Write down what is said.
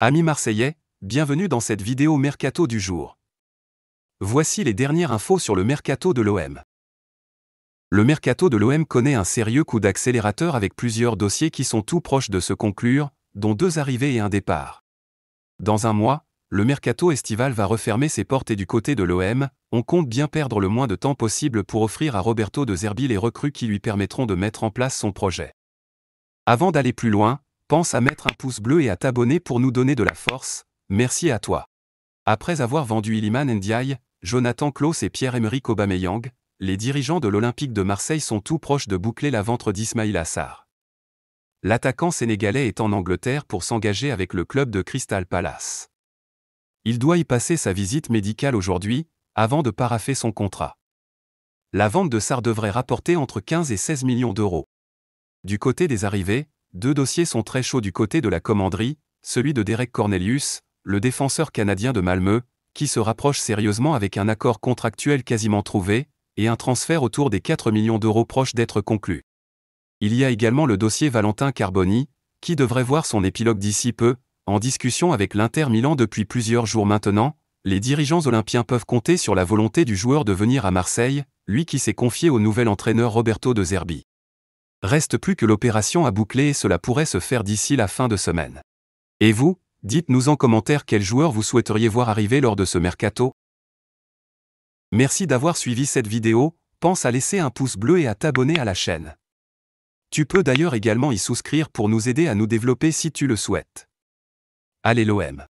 Amis marseillais, bienvenue dans cette vidéo mercato du jour. Voici les dernières infos sur le mercato de l'OM. Le mercato de l'OM connaît un sérieux coup d'accélérateur avec plusieurs dossiers qui sont tout proches de se conclure, dont deux arrivées et un départ. Dans un mois, le mercato estival va refermer ses portes et du côté de l'OM, on compte bien perdre le moins de temps possible pour offrir à Roberto de Zerbi les recrues qui lui permettront de mettre en place son projet. Avant d'aller plus loin, Pense à mettre un pouce bleu et à t'abonner pour nous donner de la force, merci à toi. Après avoir vendu Iliman Ndiaye, Jonathan Klaus et Pierre-Emerick Aubameyang, les dirigeants de l'Olympique de Marseille sont tout proches de boucler la vente d'Ismail Assar. L'attaquant sénégalais est en Angleterre pour s'engager avec le club de Crystal Palace. Il doit y passer sa visite médicale aujourd'hui, avant de paraffer son contrat. La vente de Sar devrait rapporter entre 15 et 16 millions d'euros. Du côté des arrivées, deux dossiers sont très chauds du côté de la commanderie, celui de Derek Cornelius, le défenseur canadien de Malmö, qui se rapproche sérieusement avec un accord contractuel quasiment trouvé, et un transfert autour des 4 millions d'euros proche d'être conclu. Il y a également le dossier Valentin Carboni, qui devrait voir son épilogue d'ici peu, en discussion avec l'Inter Milan depuis plusieurs jours maintenant, les dirigeants olympiens peuvent compter sur la volonté du joueur de venir à Marseille, lui qui s'est confié au nouvel entraîneur Roberto de Zerbi. Reste plus que l'opération à boucler et cela pourrait se faire d'ici la fin de semaine. Et vous, dites-nous en commentaire quel joueur vous souhaiteriez voir arriver lors de ce mercato. Merci d'avoir suivi cette vidéo, pense à laisser un pouce bleu et à t'abonner à la chaîne. Tu peux d'ailleurs également y souscrire pour nous aider à nous développer si tu le souhaites. Allez l'OM